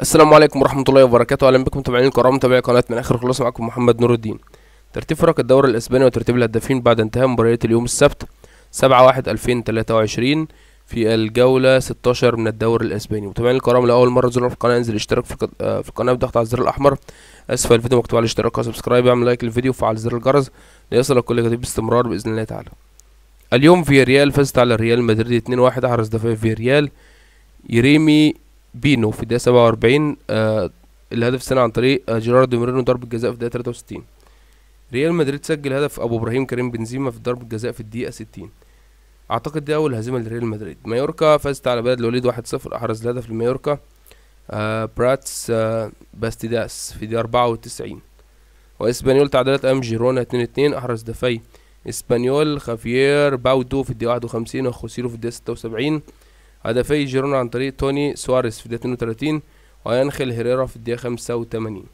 السلام عليكم ورحمة الله وبركاته أهلا بكم متابعين الكرام متابعي قناة من آخر خلاص معكم محمد نور الدين ترتيب فرق الدوري الإسباني وترتيب الهدافين بعد انتهاء مباريات اليوم السبت 7 1 2023 في الجولة 16 من الدوري الإسباني متابعين الكرام لأول مرة تزورنا في القناة انزل اشترك في, آه، في القناة بضغط على الزر الأحمر أسفل الفيديو مكتوب على الاشتراك وسبسكرايب اعمل لايك للفيديو وفعل زر الجرس ليصلك كل جديد باستمرار بإذن الله تعالى اليوم في ريال فازت على ريال مدريد 2-1 أحرز دفاع في ريال يريمي بينو في الدقيقة 47 آه الهدف الثاني عن طريق آه، جيراردو ميرينو ضربة جزاء في الدقيقة 63 ريال مدريد سجل هدف ابو ابراهيم كريم بنزيما في ضربة جزاء في الدقيقة 60 اعتقد دي اول هزيمة لريال مدريد مايوركا فازت على بلد الوليد 1-0 احرز الهدف لمايوركا آه براتس آه باستيداس في دقيقة 94 واسبانيول تعادلت أم جيرونا 2-2 احرز دفاي اسبانيول خافيير باودو في الدقيقة 51 وخوسيرو في الدقيقة 76 هدفي جيرونا عن طريق توني سواريز في الدقيقة 32 وينخل هيريرا في الدقيقة 85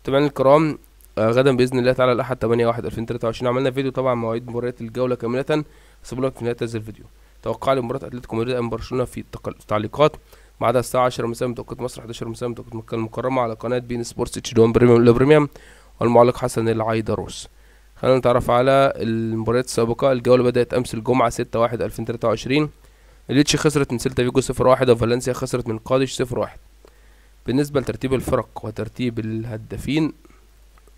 متابعينا الكرام آه، غدا باذن الله تعالى الاحد 8 1 2023 عملنا فيديو طبعا مواعيد مباريات الجوله كامله سيبوا لك في نهايه هذا الفيديو توقع لمباراه اتلتيكو مدريد ام برشلونه في التعليقات ميعادها الساعه 10 مساء بتوقيت مصر 11 مساء بتوقيت مكه المكرمه على قناه بين سبورتس اتش دوان بريميوم لبريميوم والمعلق حسن العيدروس خلينا نتعرف على المباريات السابقه الجوله بدات امس الجمعه 6 1 2023 الليتش خسرت من سيلتا فيجو صفر واحد وفالنسيا خسرت من قادش صفر واحد بالنسبة لترتيب الفرق وترتيب الهدافين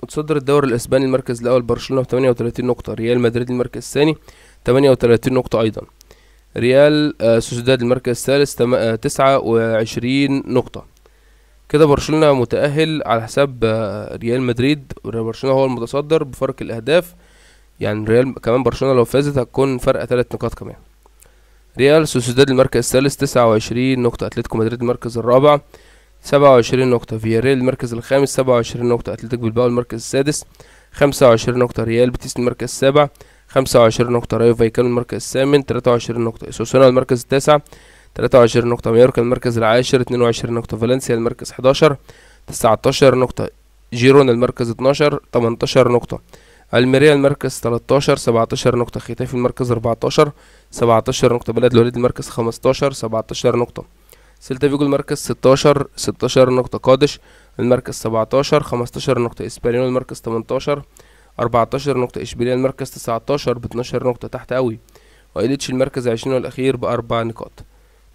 متصدر الدوري الاسباني المركز الاول برشلونه ب 38 نقطه ريال مدريد المركز الثاني 38 نقطه ايضا ريال آه، سوسيداد المركز الثالث 29 آه، نقطه كده برشلونه متاهل على حساب آه، ريال مدريد برشلونه هو المتصدر بفرق الاهداف يعني ريال كمان برشلونه لو فازت هتكون فرق ثلاث نقاط كمان ريال سوسيداد المركز الثالث تسعة وعشرين نقطة أتلتيكو مدريد المركز الرابع سبعة وعشرين نقطة فياريال المركز الخامس سبعة وعشرين نقطة أتلتيك بالباو المركز السادس خمسة وعشرين نقطة ريال بيتيس المركز السابع خمسة وعشرين نقطة رايو فايكانو المركز الثامن تلاتة وعشرين نقطة سوسونا المركز التاسع تلاتة وعشرين نقطة مايوركا المركز العاشر اتنين وعشرين نقطة فالنسيا المركز حداشر تسعتاشر نقطة جيرونا المركز اتناشر تمنتاشر نقطة الميريا المركز 13 17 نقطة ختافي المركز 14 17 نقطة بلد الوليد المركز 15 17 نقطة سيلتا فيجو المركز 16 16 نقطة قادش المركز 17 15 نقطة اسبانيول المركز 18 14 نقطة اشبيليا المركز 19 ب 12 نقطة تحت قوي وايليتش المركز 20 والأخير بأربع نقاط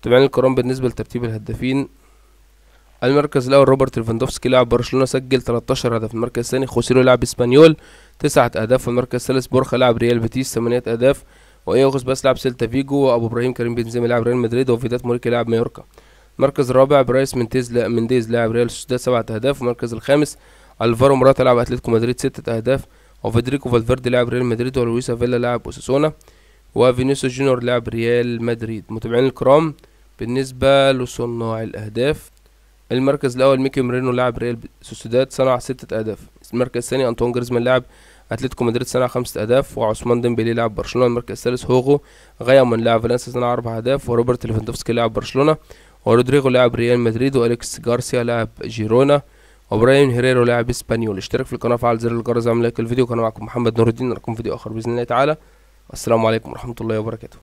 طبعا الكرام بالنسبة لترتيب الهدافين المركز الاول روبرت ليفاندوفسكي لاعب برشلونه سجل 13 هدف المركز الثاني خوسيلو لاعب اسبانيول 9 اهداف المركز الثالث بورخا لاعب ريال بيتيس 8 اهداف وايوغوس باس لاعب سيلتا فيجو وابو ابراهيم كريم بنزيما لاعب ريال مدريد وفيدات موريكا لاعب مايوركا المركز الرابع برايس منتيز لا منديز لاعب ريال سوسيداد 7 اهداف المركز الخامس الفارو مراتا لاعب اتلتيكو مدريد 6 اهداف وفيدريكو فالفيردي لاعب ريال مدريد ولويسا فيلا لاعب اوساسونا وفينيسيو جونيور لاعب ريال مدريد متابعين الكرام بالنسبة لصناع الأهداف المركز الاول ميكي مورينو لاعب ريال سوسيداد صنع ستة اهداف المركز الثاني انطوان جريزمان لاعب اتلتيكو مدريد صنع خمسة اهداف وعثمان ديمبلي لاعب برشلونه المركز الثالث هوغو غيامون لاعب فالنسيا صنع اربع اهداف وروبرت ليفاندوفسكي لاعب برشلونه ورودريغو لاعب ريال مدريد واليكس جارسيا لاعب جيرونا وبراين هيريرو لاعب اسبانيول اشترك في القناه وفعل زر الجرس اعمل لايك الفيديو كان معكم محمد نور الدين نراكم فيديو اخر باذن الله تعالى السلام عليكم ورحمه الله وبركاته